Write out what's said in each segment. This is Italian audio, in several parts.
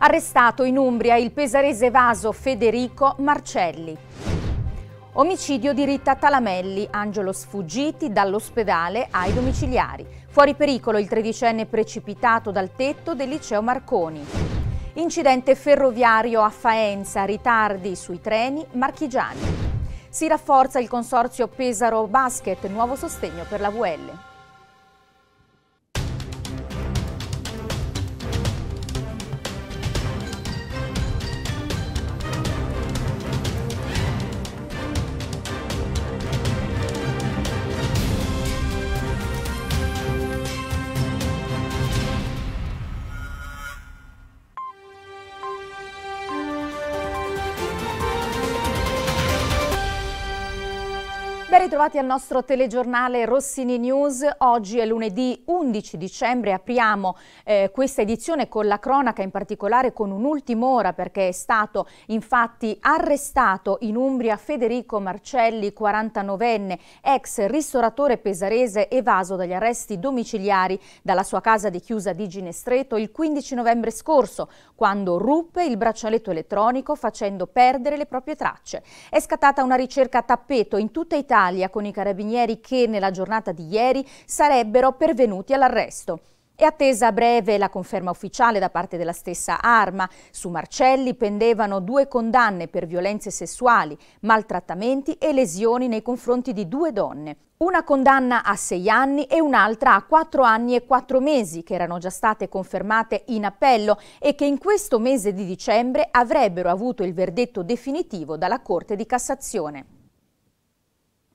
Arrestato in Umbria il pesarese vaso Federico Marcelli. Omicidio di Rita Talamelli, Angelo sfuggiti dall'ospedale ai domiciliari. Fuori pericolo il tredicenne precipitato dal tetto del liceo Marconi. Incidente ferroviario a Faenza, ritardi sui treni marchigiani. Si rafforza il consorzio Pesaro Basket, nuovo sostegno per la VL. bentrovati al nostro telegiornale Rossini News. Oggi è lunedì 11 dicembre, apriamo eh, questa edizione con la cronaca, in particolare con un'ultima ora perché è stato infatti arrestato in Umbria Federico Marcelli, 49enne, ex ristoratore pesarese evaso dagli arresti domiciliari dalla sua casa di chiusa di Ginestreto il 15 novembre scorso, quando ruppe il braccialetto elettronico facendo perdere le proprie tracce. È scattata una ricerca a tappeto in tutta Italia storia con i carabinieri che nella giornata di ieri sarebbero pervenuti all'arresto. È attesa a breve la conferma ufficiale da parte della stessa Arma. Su Marcelli pendevano due condanne per violenze sessuali, maltrattamenti e lesioni nei confronti di due donne. Una condanna a sei anni e un'altra a quattro anni e quattro mesi, che erano già state confermate in appello e che in questo mese di dicembre avrebbero avuto il verdetto definitivo dalla Corte di Cassazione.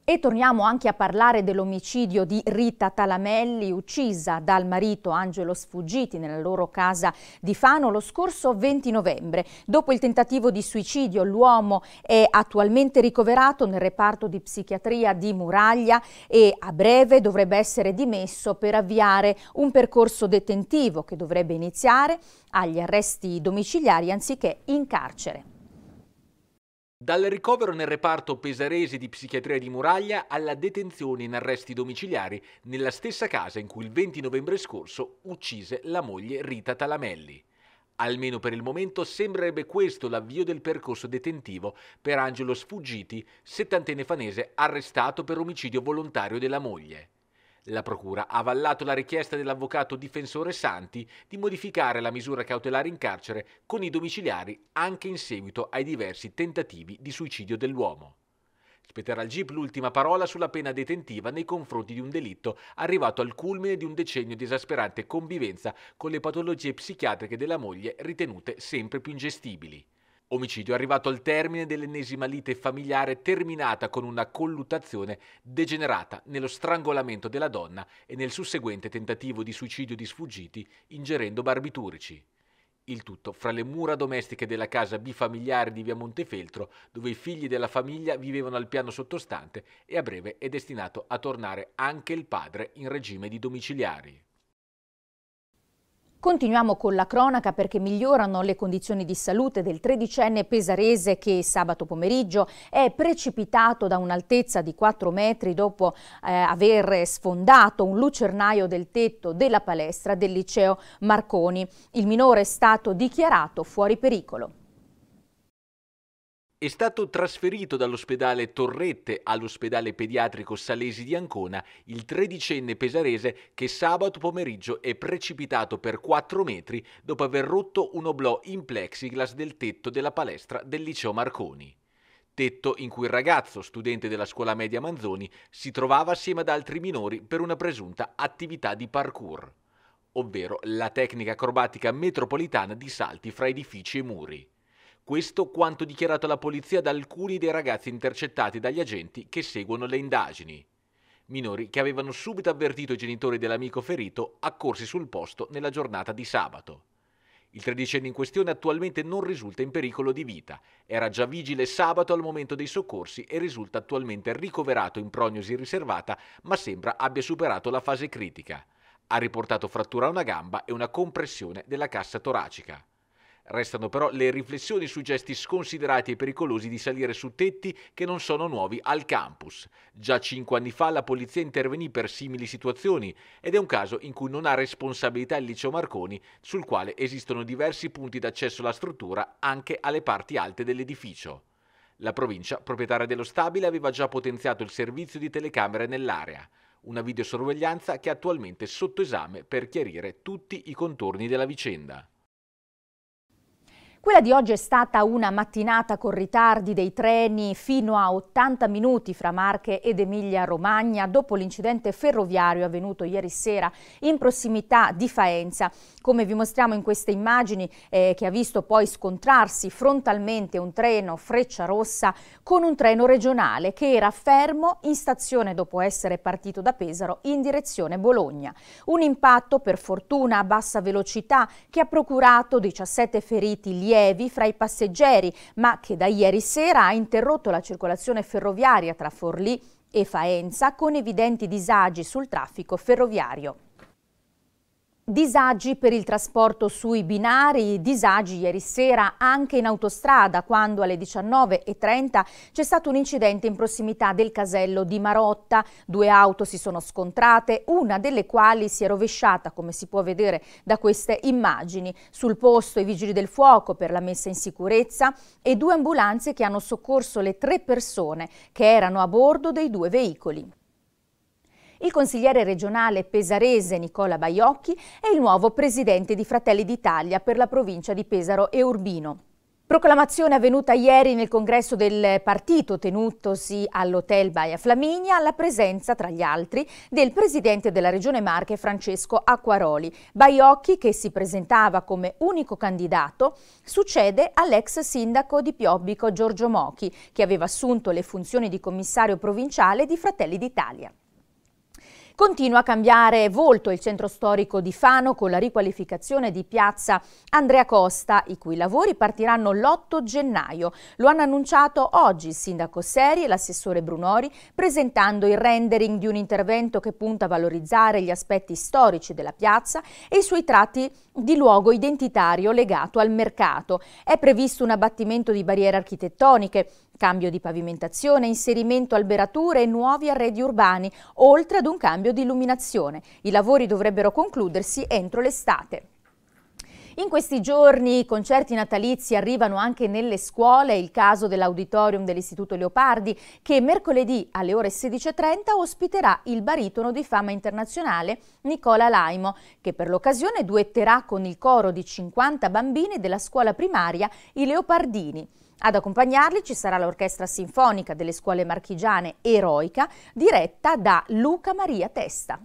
E torniamo anche a parlare dell'omicidio di Rita Talamelli, uccisa dal marito Angelo Sfuggiti nella loro casa di Fano lo scorso 20 novembre. Dopo il tentativo di suicidio, l'uomo è attualmente ricoverato nel reparto di psichiatria di Muraglia e a breve dovrebbe essere dimesso per avviare un percorso detentivo che dovrebbe iniziare agli arresti domiciliari anziché in carcere. Dal ricovero nel reparto pesarese di psichiatria di Muraglia alla detenzione in arresti domiciliari nella stessa casa in cui il 20 novembre scorso uccise la moglie Rita Talamelli. Almeno per il momento sembrerebbe questo l'avvio del percorso detentivo per Angelo Sfuggiti, settantenne fanese arrestato per omicidio volontario della moglie. La Procura ha avallato la richiesta dell'avvocato difensore Santi di modificare la misura cautelare in carcere con i domiciliari anche in seguito ai diversi tentativi di suicidio dell'uomo. Spetterà al GIP l'ultima parola sulla pena detentiva nei confronti di un delitto arrivato al culmine di un decennio di esasperante convivenza con le patologie psichiatriche della moglie ritenute sempre più ingestibili. Omicidio arrivato al termine dell'ennesima lite familiare terminata con una colluttazione degenerata nello strangolamento della donna e nel susseguente tentativo di suicidio di sfuggiti ingerendo barbiturici. Il tutto fra le mura domestiche della casa bifamiliare di via Montefeltro, dove i figli della famiglia vivevano al piano sottostante e a breve è destinato a tornare anche il padre in regime di domiciliari. Continuiamo con la cronaca perché migliorano le condizioni di salute del tredicenne pesarese che sabato pomeriggio è precipitato da un'altezza di 4 metri dopo eh, aver sfondato un lucernaio del tetto della palestra del liceo Marconi. Il minore è stato dichiarato fuori pericolo è stato trasferito dall'ospedale Torrette all'ospedale pediatrico Salesi di Ancona il tredicenne pesarese che sabato pomeriggio è precipitato per 4 metri dopo aver rotto un oblò in plexiglas del tetto della palestra del liceo Marconi. Tetto in cui il ragazzo, studente della scuola media Manzoni, si trovava assieme ad altri minori per una presunta attività di parkour, ovvero la tecnica acrobatica metropolitana di salti fra edifici e muri. Questo quanto dichiarato alla polizia da alcuni dei ragazzi intercettati dagli agenti che seguono le indagini. Minori che avevano subito avvertito i genitori dell'amico ferito accorsi sul posto nella giornata di sabato. Il tredicenne in questione attualmente non risulta in pericolo di vita. Era già vigile sabato al momento dei soccorsi e risulta attualmente ricoverato in prognosi riservata, ma sembra abbia superato la fase critica. Ha riportato frattura a una gamba e una compressione della cassa toracica. Restano però le riflessioni sui gesti sconsiderati e pericolosi di salire su tetti che non sono nuovi al campus. Già cinque anni fa la polizia intervenì per simili situazioni ed è un caso in cui non ha responsabilità il liceo Marconi, sul quale esistono diversi punti d'accesso alla struttura anche alle parti alte dell'edificio. La provincia, proprietaria dello stabile, aveva già potenziato il servizio di telecamere nell'area, una videosorveglianza che è attualmente sotto esame per chiarire tutti i contorni della vicenda. Quella di oggi è stata una mattinata con ritardi dei treni fino a 80 minuti fra Marche ed Emilia-Romagna dopo l'incidente ferroviario avvenuto ieri sera in prossimità di Faenza. Come vi mostriamo in queste immagini eh, che ha visto poi scontrarsi frontalmente un treno Freccia Rossa con un treno regionale che era fermo in stazione dopo essere partito da Pesaro in direzione Bologna. Un impatto per fortuna a bassa velocità che ha procurato 17 feriti lievi lievi fra i passeggeri, ma che da ieri sera ha interrotto la circolazione ferroviaria tra Forlì e Faenza con evidenti disagi sul traffico ferroviario. Disagi per il trasporto sui binari, disagi ieri sera anche in autostrada quando alle 19.30 c'è stato un incidente in prossimità del casello di Marotta. Due auto si sono scontrate, una delle quali si è rovesciata come si può vedere da queste immagini. Sul posto i vigili del fuoco per la messa in sicurezza e due ambulanze che hanno soccorso le tre persone che erano a bordo dei due veicoli il consigliere regionale pesarese Nicola Baiocchi e il nuovo presidente di Fratelli d'Italia per la provincia di Pesaro e Urbino. Proclamazione avvenuta ieri nel congresso del partito tenutosi all'Hotel Baia Flaminia alla presenza, tra gli altri, del presidente della Regione Marche Francesco Acquaroli. Baiocchi, che si presentava come unico candidato, succede all'ex sindaco di Piobbico Giorgio Mochi, che aveva assunto le funzioni di commissario provinciale di Fratelli d'Italia. Continua a cambiare volto il centro storico di Fano con la riqualificazione di piazza Andrea Costa, i cui lavori partiranno l'8 gennaio. Lo hanno annunciato oggi il sindaco Seri e l'assessore Brunori, presentando il rendering di un intervento che punta a valorizzare gli aspetti storici della piazza e i suoi tratti di luogo identitario legato al mercato. È previsto un abbattimento di barriere architettoniche, cambio di pavimentazione, inserimento alberature e nuovi arredi urbani, oltre ad un cambio di illuminazione. I lavori dovrebbero concludersi entro l'estate. In questi giorni i concerti natalizi arrivano anche nelle scuole, il caso dell'auditorium dell'Istituto Leopardi che mercoledì alle ore 16.30 ospiterà il baritono di fama internazionale Nicola Laimo che per l'occasione duetterà con il coro di 50 bambini della scuola primaria i Leopardini. Ad accompagnarli ci sarà l'Orchestra Sinfonica delle Scuole Marchigiane Eroica, diretta da Luca Maria Testa.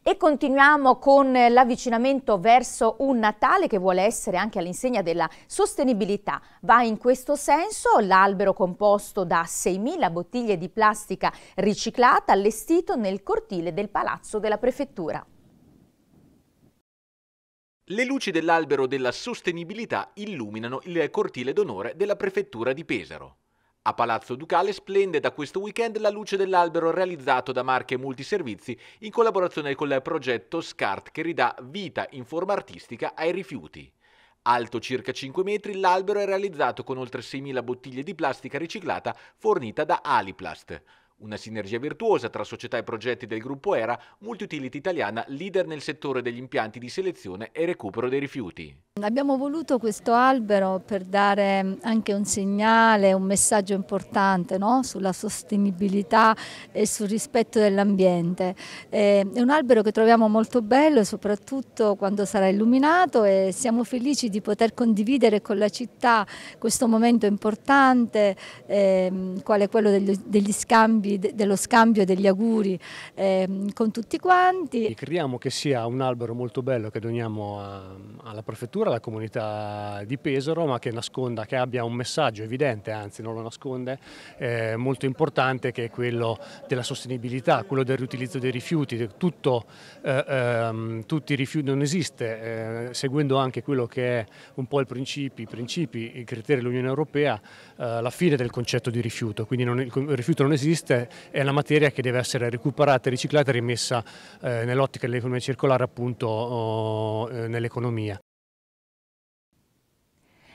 E continuiamo con l'avvicinamento verso un Natale che vuole essere anche all'insegna della sostenibilità. Va in questo senso l'albero composto da 6.000 bottiglie di plastica riciclata allestito nel cortile del Palazzo della Prefettura. Le luci dell'albero della sostenibilità illuminano il cortile d'onore della prefettura di Pesaro. A Palazzo Ducale splende da questo weekend la luce dell'albero realizzato da Marche Multiservizi in collaborazione con il progetto SCART che ridà vita in forma artistica ai rifiuti. Alto circa 5 metri, l'albero è realizzato con oltre 6.000 bottiglie di plastica riciclata fornita da Aliplast. Una sinergia virtuosa tra società e progetti del gruppo ERA, Multiutility Italiana, leader nel settore degli impianti di selezione e recupero dei rifiuti. Abbiamo voluto questo albero per dare anche un segnale, un messaggio importante no? sulla sostenibilità e sul rispetto dell'ambiente. Eh, è un albero che troviamo molto bello, soprattutto quando sarà illuminato e siamo felici di poter condividere con la città questo momento importante, ehm, quale quello degli, degli scambi auguri, dello scambio degli auguri eh, con tutti quanti. E crediamo che sia un albero molto bello che doniamo a, alla prefettura, alla comunità di Pesaro, ma che nasconda, che abbia un messaggio evidente, anzi non lo nasconde, eh, molto importante che è quello della sostenibilità, quello del riutilizzo dei rifiuti, tutto, eh, ehm, tutti i rifiuti non esiste, eh, seguendo anche quello che è un po' il principi, i principi, i criteri dell'Unione Europea, eh, la fine del concetto di rifiuto, quindi non, il rifiuto non esiste, ovviamente è una materia che deve essere recuperata, riciclata e rimessa eh, nell'ottica dell'economia circolare appunto oh, eh, nell'economia.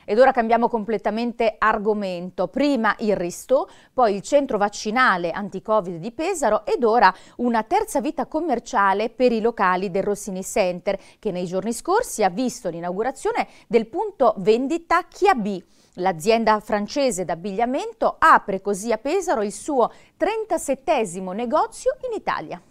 Ed ora cambiamo completamente argomento. Prima il Risto, poi il centro vaccinale anti-Covid di Pesaro ed ora una terza vita commerciale per i locali del Rossini Center che nei giorni scorsi ha visto l'inaugurazione del punto vendita Chiabì L'azienda francese d'abbigliamento apre così a Pesaro il suo 37 negozio in Italia.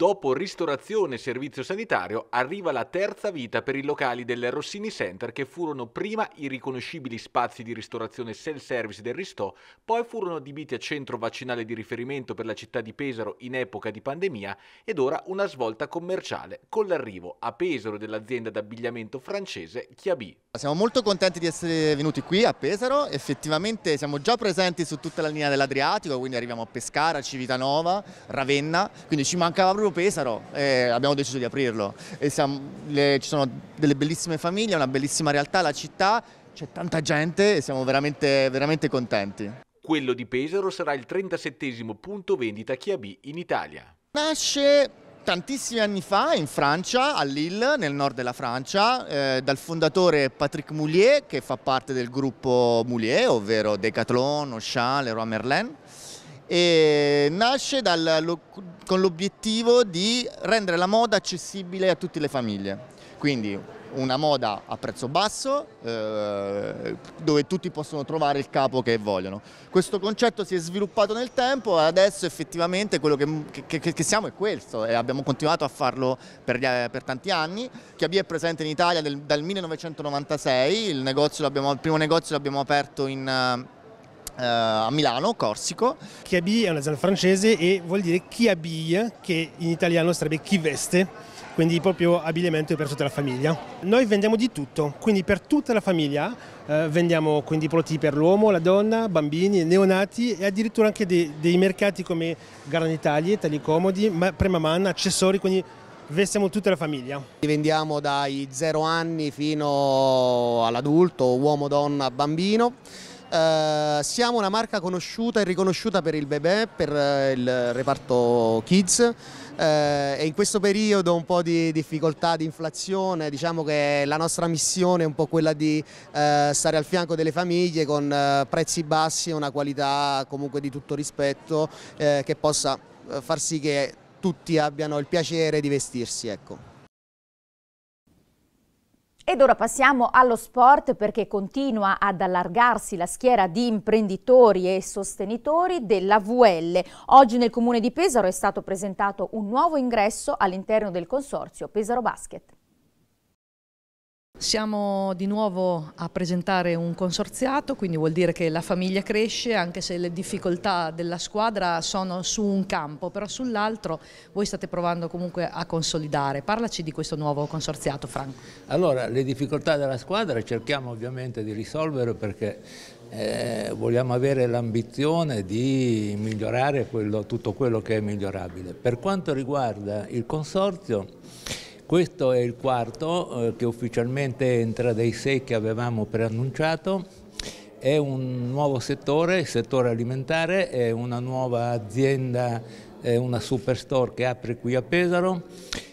Dopo ristorazione e servizio sanitario arriva la terza vita per i locali del Rossini Center che furono prima i riconoscibili spazi di ristorazione self-service del Ristò, poi furono adibiti a centro vaccinale di riferimento per la città di Pesaro in epoca di pandemia ed ora una svolta commerciale con l'arrivo a Pesaro dell'azienda d'abbigliamento francese Chiabi. Siamo molto contenti di essere venuti qui a Pesaro, effettivamente siamo già presenti su tutta la linea dell'Adriatico, quindi arriviamo a Pescara, Civitanova, Ravenna, quindi ci mancava proprio proprio Pesaro e abbiamo deciso di aprirlo. Siamo, le, ci sono delle bellissime famiglie, una bellissima realtà, la città, c'è tanta gente e siamo veramente, veramente contenti. Quello di Pesaro sarà il 37 punto vendita Chiabì in Italia. Nasce tantissimi anni fa in Francia, a Lille, nel nord della Francia, eh, dal fondatore Patrick Moulier, che fa parte del gruppo Moulier, ovvero Decathlon, Auchan, Leroy Merlin e nasce dal, con l'obiettivo di rendere la moda accessibile a tutte le famiglie. Quindi una moda a prezzo basso eh, dove tutti possono trovare il capo che vogliono. Questo concetto si è sviluppato nel tempo e adesso effettivamente quello che, che, che, siamo è questo e abbiamo continuato a farlo per, per tanti anni. Chiabì è presente in Italia del, dal 1996, il, negozio il primo negozio l'abbiamo aperto in... Eh, a Milano, Corsico. Chi abì è una zona francese e vuol dire chi abille, che in italiano sarebbe chi veste quindi proprio abbigliamento per tutta la famiglia. Noi vendiamo di tutto, quindi per tutta la famiglia eh, vendiamo quindi prodotti per l'uomo, la donna, bambini, neonati e addirittura anche dei, dei mercati come Garden Italia, tagli comodi, prima man, accessori, quindi vestiamo tutta la famiglia. Vendiamo dai 0 anni fino all'adulto, uomo, donna, bambino. Eh, siamo una marca conosciuta e riconosciuta per il bebè, per uh, il reparto kids uh, e in questo periodo un po' di difficoltà di inflazione diciamo che la nostra missione è un po' quella di stare al fianco delle famiglie con prezzi bassi e una qualità comunque di tutto rispetto che possa far sì che tutti abbiano il piacere di vestirsi. Ecco. Ed ora passiamo allo sport perché continua ad allargarsi la schiera di imprenditori e sostenitori della VL. Oggi nel comune di Pesaro è stato presentato un nuovo ingresso all'interno del consorzio Pesaro Basket. Siamo di nuovo a presentare un consorziato, quindi vuol dire che la famiglia cresce anche se le difficoltà della squadra sono su un campo, però sull'altro voi state provando comunque a consolidare. Parlaci di questo nuovo consorziato, Franco. Allora, le difficoltà della squadra cerchiamo ovviamente di risolvere perché eh, vogliamo avere l'ambizione di migliorare quello, tutto quello che è migliorabile. Per quanto riguarda il consorzio, questo è il quarto eh, che ufficialmente entra dei sei che avevamo preannunciato. È un nuovo settore, il settore alimentare, è una nuova azienda, è una superstore che apre qui a Pesaro,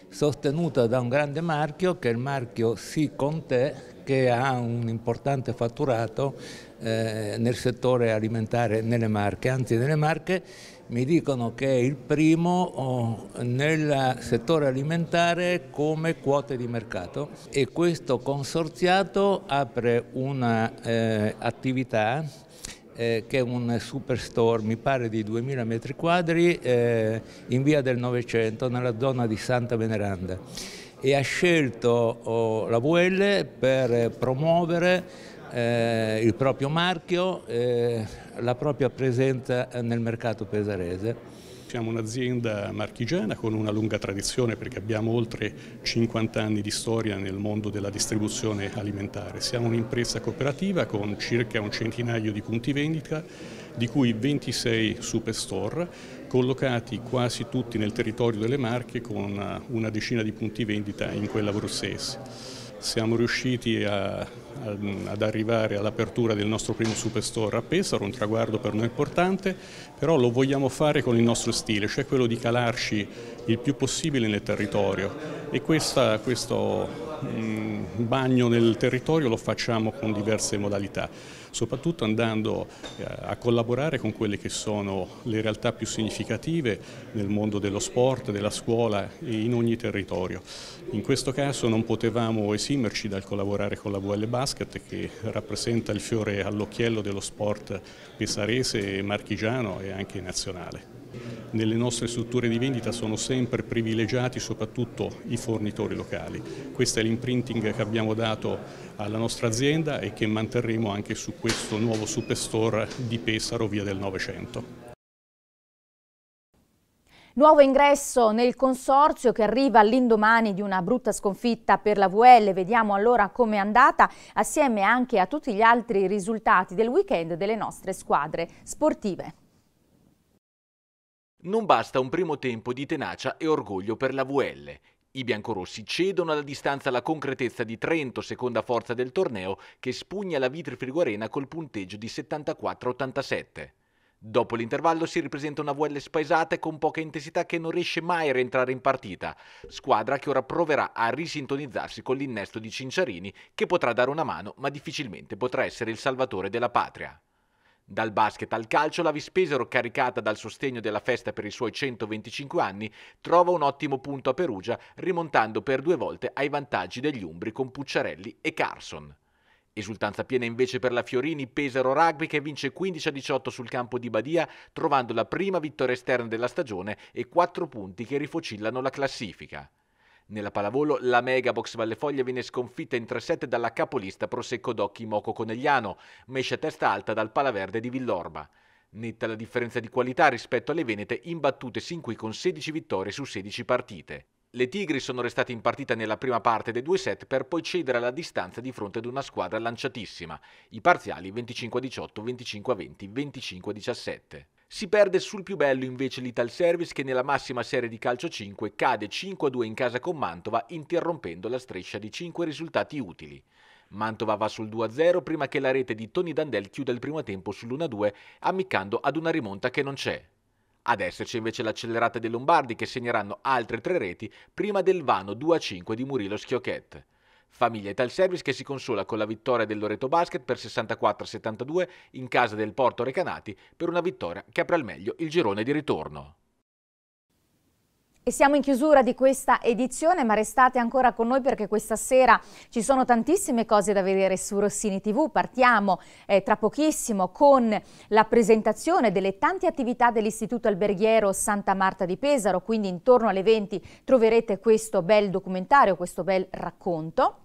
sostenuta da un grande marchio che è il marchio Sì Con Te, che ha un importante fatturato eh, nel settore alimentare nelle Marche, anzi nelle Marche mi dicono che è il primo nel settore alimentare come quote di mercato e questo consorziato apre un'attività eh, eh, che è un superstore, mi pare di 2000 metri quadri, eh, in via del Novecento, nella zona di Santa Veneranda e ha scelto oh, la VL per promuovere eh, il proprio marchio, eh, la propria presenza nel mercato pesarese. Siamo un'azienda marchigiana con una lunga tradizione perché abbiamo oltre 50 anni di storia nel mondo della distribuzione alimentare. Siamo un'impresa cooperativa con circa un centinaio di punti vendita di cui 26 superstore collocati quasi tutti nel territorio delle Marche con eh, una decina di punti vendita in quella abruzzese siamo riusciti a, a, ad arrivare all'apertura del nostro primo superstore a Pesaro, un traguardo per noi importante, però lo vogliamo fare con il nostro stile, cioè quello di calarci il più possibile nel territorio e questa, questo, mh, bagno nel territorio lo facciamo con diverse modalità, soprattutto andando eh, a collaborare con quelle che sono le realtà più significative nel mondo dello sport, della scuola e in ogni territorio. In questo caso non potevamo esimerci dal collaborare con la VL Basket che rappresenta il fiore all'occhiello dello sport pesarese, marchigiano e anche nazionale nelle nostre strutture di vendita sono sempre privilegiati soprattutto i fornitori locali. Questo è l'imprinting che abbiamo dato alla nostra azienda e che manterremo anche su questo nuovo superstore di Pesaro via del Novecento. Nuovo ingresso nel consorzio che arriva all'indomani di una brutta sconfitta per la VL, vediamo allora com'è andata, assieme anche a tutti gli altri risultati del weekend delle nostre squadre sportive. Non basta un primo tempo di tenacia e orgoglio per la VL. I biancorossi cedono alla distanza la concretezza di Trento, seconda forza del torneo, che spugna la Vitri Friguarena col punteggio di 74-87. Dopo l'intervallo si ripresenta una VL spaesata e con poca intensità che non riesce mai a rientrare in partita, squadra che ora proverà a risintonizzarsi con l'innesto di Cinciarini che potrà dare una mano ma difficilmente potrà essere il salvatore della patria. Dal basket al calcio, la Vispesero, caricata dal sostegno della festa per i suoi 125 anni, trova un ottimo punto a Perugia, rimontando per due volte ai vantaggi degli Umbri con Pucciarelli e Carson. Esultanza piena invece per la Fiorini Pesaro Rugby che vince 15-18 sul campo di Badia, trovando la prima vittoria esterna della stagione e quattro punti che rifocillano la classifica. Nella pallavolo la Megabox Vallefoglia viene sconfitta in 3-7 dalla capolista Prosecco d'Occhi Moco Conegliano, mesce a testa alta dal Palaverde di Villorba. Netta la differenza di qualità rispetto alle venete imbattute sin qui con 16 vittorie su 16 partite. Le Tigri sono restate in partita nella prima parte dei due set per poi cedere alla distanza di fronte ad una squadra lanciatissima. I parziali 25-18, 25-20, 25-17. Si perde sul più bello invece l'Ital Service che nella massima serie di calcio 5 cade 5-2 in casa con Mantova interrompendo la striscia di 5 risultati utili. Mantova va sul 2-0 prima che la rete di Tony Dandel chiuda il primo tempo sull'1-2 ammiccando ad una rimonta che non c'è. Adesso c'è invece l'accelerata dei Lombardi che segneranno altre tre reti prima del vano 2-5 di Murillo Schiocchette. Famiglia Ital Service che si consola con la vittoria del Loreto Basket per 64-72 in casa del Porto Recanati per una vittoria che apre al meglio il girone di ritorno. E siamo in chiusura di questa edizione, ma restate ancora con noi perché questa sera ci sono tantissime cose da vedere su Rossini TV. Partiamo eh, tra pochissimo con la presentazione delle tante attività dell'Istituto Alberghiero Santa Marta di Pesaro, quindi intorno alle 20 troverete questo bel documentario, questo bel racconto.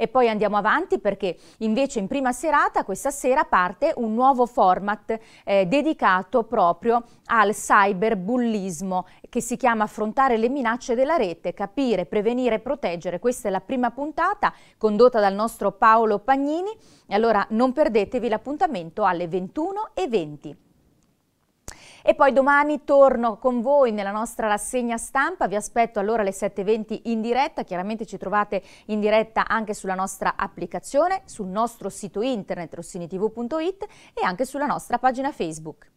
E poi andiamo avanti perché invece in prima serata, questa sera, parte un nuovo format eh, dedicato proprio al cyberbullismo che si chiama Affrontare le minacce della rete, capire, prevenire e proteggere. Questa è la prima puntata condotta dal nostro Paolo Pagnini. E allora non perdetevi l'appuntamento alle 21.20. E poi domani torno con voi nella nostra rassegna stampa, vi aspetto allora alle 7.20 in diretta, chiaramente ci trovate in diretta anche sulla nostra applicazione, sul nostro sito internet rossinitv.it e anche sulla nostra pagina Facebook.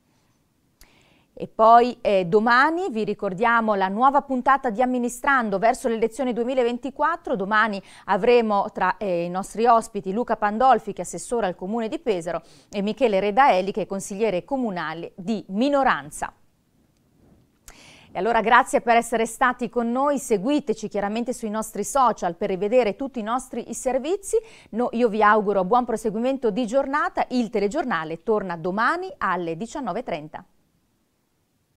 E poi eh, domani vi ricordiamo la nuova puntata di Amministrando verso le elezioni 2024. Domani avremo tra eh, i nostri ospiti Luca Pandolfi, che è assessore al comune di Pesaro, e Michele Redaeli, che è consigliere comunale di minoranza. E allora grazie per essere stati con noi, seguiteci chiaramente sui nostri social per rivedere tutti i nostri servizi. No, io vi auguro buon proseguimento di giornata, il telegiornale torna domani alle 19.30.